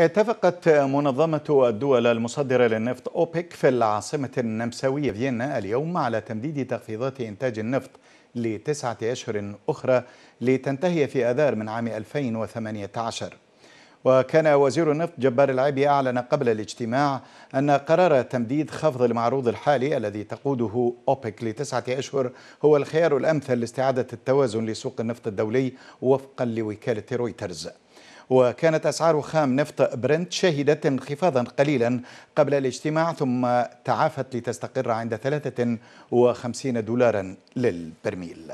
اتفقت منظمة الدول المصدرة للنفط أوبك في العاصمة النمساوية فيينا اليوم على تمديد تخفيضات إنتاج النفط لتسعة أشهر أخرى لتنتهي في آذار من عام 2018 وكان وزير النفط جبار العيبي أعلن قبل الاجتماع أن قرار تمديد خفض المعروض الحالي الذي تقوده أوبك لتسعة أشهر هو الخيار الأمثل لاستعادة التوازن لسوق النفط الدولي وفقا لوكالة رويترز وكانت أسعار خام نفط برنت شهدت انخفاضا قليلا قبل الاجتماع ثم تعافت لتستقر عند 53 دولارا للبرميل